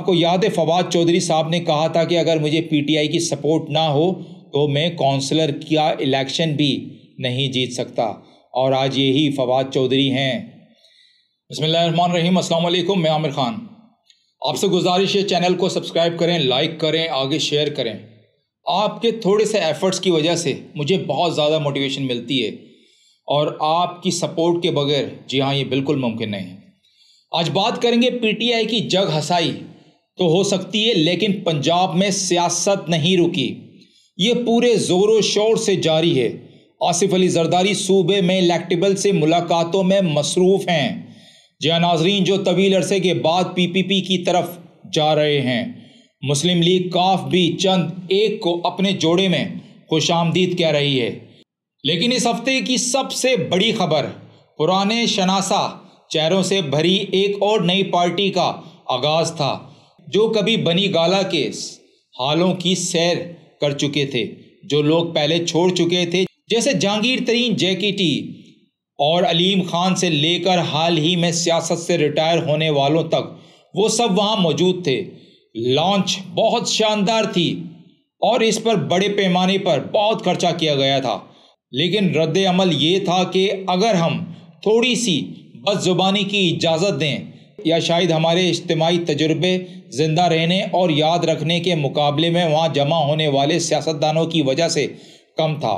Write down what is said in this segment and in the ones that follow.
आपको याद है फवाद चौधरी साहब ने कहा था कि अगर मुझे पीटीआई की सपोर्ट ना हो तो मैं काउंसलर का इलेक्शन भी नहीं जीत सकता और आज यही फवाद चौधरी हैं बसमान रहीम असलम मैं आमिर खान आपसे गुजारिश है चैनल को सब्सक्राइब करें लाइक करें आगे शेयर करें आपके थोड़े से एफ़र्ट्स की वजह से मुझे बहुत ज़्यादा मोटिवेशन मिलती है और आपकी सपोर्ट के बगैर जी हाँ ये बिल्कुल मुमकिन नहीं है आज बात करेंगे पीटीआई की जग हसाई तो हो सकती है लेकिन पंजाब में सियासत नहीं रुकी ये पूरे जोरों शोर से जारी है आसिफ अली जरदारी सूबे में इलेक्टेबल से मुलाकातों में मसरूफ़ हैं जया नाजरीन जो तवील अरसे के बाद पीपीपी की तरफ जा रहे हैं मुस्लिम लीग काफ भी चंद एक को अपने जोड़े में खुश आमदीद कह रही है लेकिन इस हफ्ते की सबसे बड़ी खबर पुराने शनासा चेहरों से भरी एक और नई पार्टी का आगाज़ था जो कभी बनी गाला के हालों की सैर कर चुके थे जो लोग पहले छोड़ चुके थे जैसे जहांगीर तरीन जैकेटी और अलीम खान से लेकर हाल ही में सियासत से रिटायर होने वालों तक वो सब वहाँ मौजूद थे लॉन्च बहुत शानदार थी और इस पर बड़े पैमाने पर बहुत खर्चा किया गया था लेकिन रद्द अमल ये था कि अगर हम थोड़ी सी बस जुबानी की इजाज़त दें या शायद हमारे इज्तमाही तजुर्बे ज़िंदा रहने और याद रखने के मुकाबले में वहाँ जमा होने वाले सियासतदानों की वजह से कम था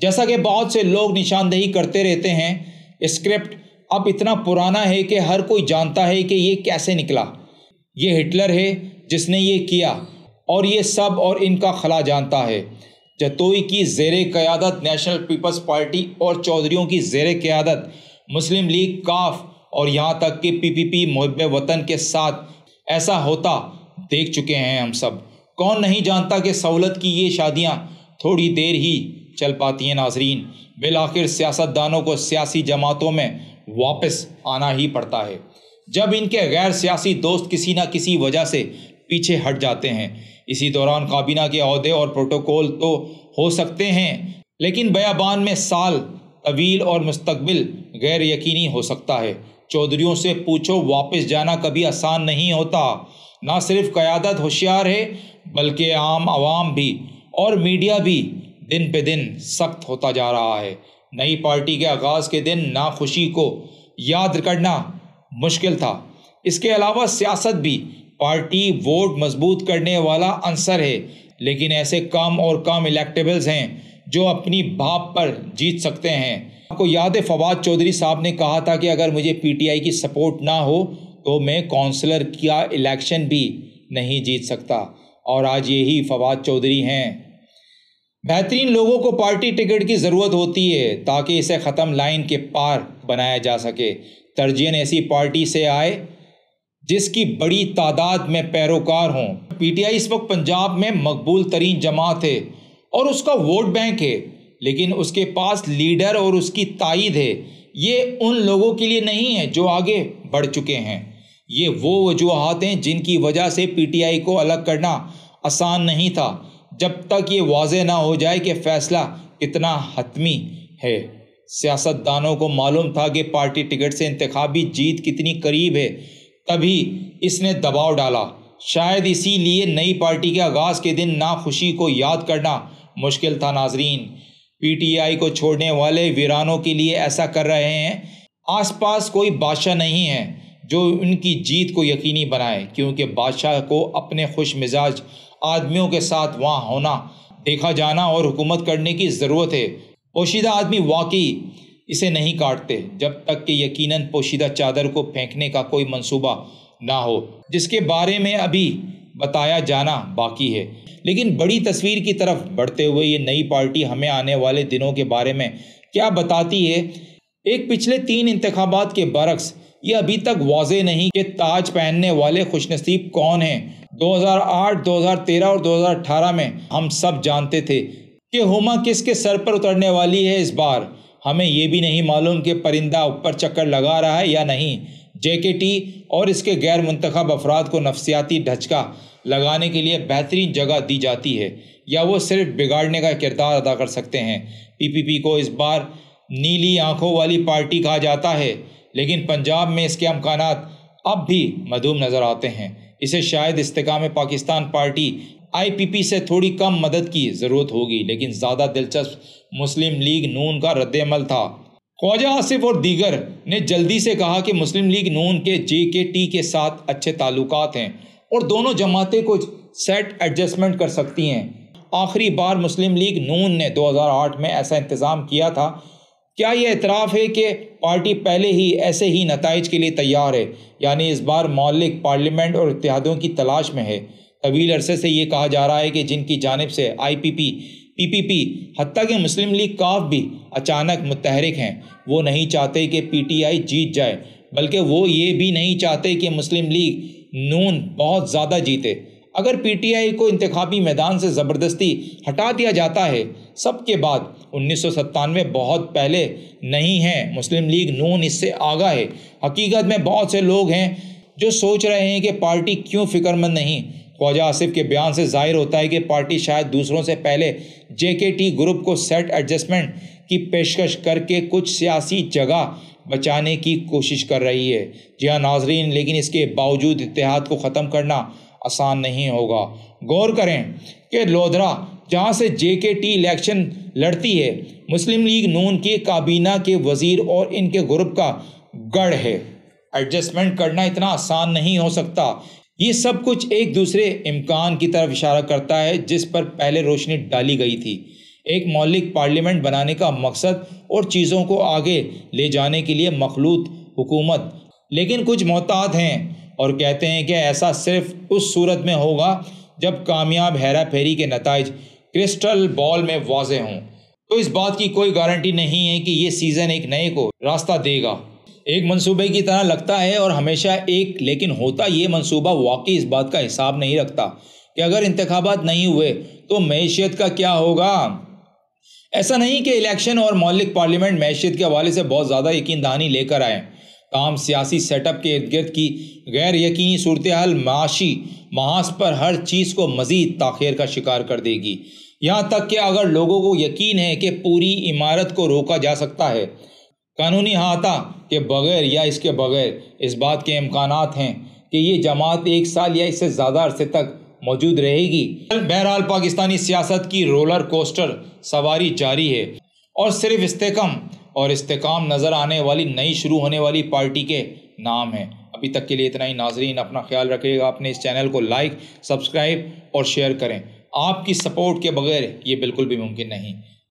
जैसा कि बहुत से लोग निशानदेही करते रहते हैं स्क्रिप्ट अब इतना पुराना है कि हर कोई जानता है कि ये कैसे निकला ये हिटलर है जिसने ये किया और ये सब और इनका खला जानता है जतोई की जेर क़्यादत नेशनल पीपल्स पार्टी और चौधरीों की जेर क़्यादत मुस्लिम लीग काफ़ और यहाँ तक कि पीपीपी मुहब वतन के साथ ऐसा होता देख चुके हैं हम सब कौन नहीं जानता कि सहूलत की ये शादियाँ थोड़ी देर ही चल पाती हैं नाजरीन बिल आखिर सियासतदानों को सियासी जमातों में वापस आना ही पड़ता है जब इनके गैर सियासी दोस्त किसी न किसी वजह से पीछे हट जाते हैं इसी दौरान काबीना के अहदे और प्रोटोकॉल तो हो सकते हैं लेकिन बयाबान में साल तवील और मुस्तबिल गैर यकीनी हो सकता है चौधरीों से पूछो वापस जाना कभी आसान नहीं होता ना सिर्फ क़्यादत होशियार है बल्कि आम आवाम भी और मीडिया भी दिन पे दिन सख्त होता जा रहा है नई पार्टी के आगाज़ के दिन ना खुशी को याद करना मुश्किल था इसके अलावा सियासत भी पार्टी वोट मजबूत करने वाला अंसर है लेकिन ऐसे कम और कम इलेक्टेबल्स हैं जो अपनी भाप पर जीत सकते हैं आपको याद है फवाद चौधरी साहब ने कहा था कि अगर मुझे पीटीआई की सपोर्ट ना हो तो मैं काउंसलर का इलेक्शन भी नहीं जीत सकता और आज यही फवाद चौधरी हैं बेहतरीन लोगों को पार्टी टिकट की ज़रूरत होती है ताकि इसे ख़त्म लाइन के पार बनाया जा सके तर्जियन ऐसी पार्टी से आए जिसकी बड़ी तादाद में पैरोकार हों पीटीआई इस वक्त पंजाब में मकबूल तरीन जमात है और उसका वोट बैंक है लेकिन उसके पास लीडर और उसकी ताइद है ये उन लोगों के लिए नहीं है जो आगे बढ़ चुके हैं ये वो वजूहत हैं जिनकी वजह से पीटीआई को अलग करना आसान नहीं था जब तक ये वाज ना हो जाए कि फैसला कितना हतमी है सियासतदानों को मालूम था कि पार्टी टिकट से इंतबी जीत कितनी करीब है तभी इसने दबाव डाला शायद इसीलिए नई पार्टी के आगाज़ के दिन नाखुशी को याद करना मुश्किल था नाजरीन पीटीआई को छोड़ने वाले वीरानों के लिए ऐसा कर रहे हैं आसपास कोई बादशाह नहीं है जो उनकी जीत को यकीनी बनाए क्योंकि बादशाह को अपने खुश मिजाज आदमियों के साथ वहाँ होना देखा जाना और हुकूमत करने की ज़रूरत है पोशीदा आदमी वाकई इसे नहीं काटते जब तक कि यकीनन पोशीदा चादर को फेंकने का कोई मंसूबा ना हो जिसके बारे में अभी बताया जाना बाकी है लेकिन बड़ी तस्वीर की तरफ बढ़ते हुए ये नई पार्टी हमें आने वाले दिनों के बारे में क्या बताती है एक पिछले तीन इंतबात के बरक्स ये अभी तक वाजे नहीं कि ताज पहनने वाले खुशनसीब कौन हैं 2008, 2013 और 2018 में हम सब जानते थे कि हुमा किसके सर पर उतरने वाली है इस बार हमें ये भी नहीं मालूम कि परिंदा ऊपर चक्कर लगा रहा है या नहीं जेकेटी और इसके गैर मुंतखब अफराद को नफसियाती ढचका लगाने के लिए बेहतरीन जगह दी जाती है या वो सिर्फ बिगाड़ने का किरदार अदा कर सकते हैं पीपीपी को इस बार नीली आंखों वाली पार्टी कहा जाता है लेकिन पंजाब में इसके अमकान अब भी मदूम नज़र आते हैं इसे शायद इस्तेकाम पाकिस्तान पार्टी आईपीपी से थोड़ी कम मदद की ज़रूरत होगी लेकिन ज़्यादा दिलचस्प मुस्लिम लीग नून का रद्दमल था ख्वाजा आसिफ और दीगर ने जल्दी से कहा कि मुस्लिम लीग नून के जे के टी के साथ अच्छे ताल्लुक हैं और दोनों जमातें कुछ सेट एडजस्टमेंट कर सकती हैं आखिरी बार मुस्लिम लीग नून ने 2008 में ऐसा इंतज़ाम किया था क्या यह इतराफ़ है कि पार्टी पहले ही ऐसे ही नतज के लिए तैयार है यानी इस बार मौलिक पार्लियामेंट और इतिहादों की तलाश में है तवील अरसे से ये कहा जा रहा है कि जिनकी जानब से आई पी पी पी पी पी हती कि मुस्लिम लीग काफ भी अचानक मुतहरक हैं वो नहीं चाहते कि पी टी आई जीत जाए बल्कि वो ये भी नहीं चाहते कि मुस्लिम लीग नून बहुत ज़्यादा जीते अगर पीटीआई को इंतबी मैदान से ज़बरदस्ती हटा दिया जाता है सबके बाद उन्नीस बहुत पहले नहीं है मुस्लिम लीग नून इससे आगा है हकीकत में बहुत से लोग हैं जो सोच रहे हैं कि पार्टी क्यों फिक्रमंद नहीं ख्वाजा आसिफ के बयान से जाहिर होता है कि पार्टी शायद दूसरों से पहले जे ग्रुप को सेट एडजस्टमेंट की पेशकश करके कुछ सियासी जगह बचाने की कोशिश कर रही है जी हाँ नाजरीन लेकिन इसके बावजूद इतिहाद को ख़त्म करना आसान नहीं होगा गौर करें कि लोधरा जहाँ से जे के टी इलेक्शन लड़ती है मुस्लिम लीग नून के काबीना के वजीर और इनके ग्रुप का गढ़ है एडजस्टमेंट करना इतना आसान नहीं हो सकता ये सब कुछ एक दूसरे इम्कान की तरफ इशारा करता है जिस पर पहले रोशनी डाली गई थी एक मौलिक पार्लियामेंट बनाने का मकसद और चीज़ों को आगे ले जाने के लिए मखलूत हुकूमत लेकिन कुछ मोहतात हैं और कहते हैं कि ऐसा सिर्फ उस सूरत में होगा जब कामयाब हैरा फेरी के नतज क्रिस्टल बॉल में वाज हों तो इस बात की कोई गारंटी नहीं है कि ये सीज़न एक नए को रास्ता देगा एक मंसूबे की तरह लगता है और हमेशा एक लेकिन होता ये मंसूबा वाकई इस बात का हिसाब नहीं रखता कि अगर इंतबात नहीं हुए तो मैशियत का क्या होगा ऐसा नहीं कि इलेक्शन और मौलिक पार्लियामेंट मैशियत के हवाले से बहुत ज़्यादा यकीन दहानी लेकर आए तमाम सियासी सेटअप के इर्द गिर्द की गैर यकीनी सूरत हाल माशी महाज पर हर चीज़ को मज़ीद ताखिर का शिकार कर देगी यहाँ तक कि अगर लोगों को यकीन है कि पूरी इमारत को रोका जा सकता है कानूनी हाथा के बगैर या इसके बगैर इस बात के इम्कान हैं कि ये जमात एक साल या इससे ज़्यादा अरसे तक मौजूद रहेगी बहरहाल पाकिस्तानी सियासत की रोलर कोस्टर सवारी जारी है और सिर्फ इस्तेकम और इस्तेकाम नज़र आने वाली नई शुरू होने वाली पार्टी के नाम है अभी तक के लिए इतना ही नाजरीन अपना ख्याल रखिएगा अपने इस चैनल को लाइक सब्सक्राइब और शेयर करें आपकी सपोर्ट के बगैर ये बिल्कुल भी मुमकिन नहीं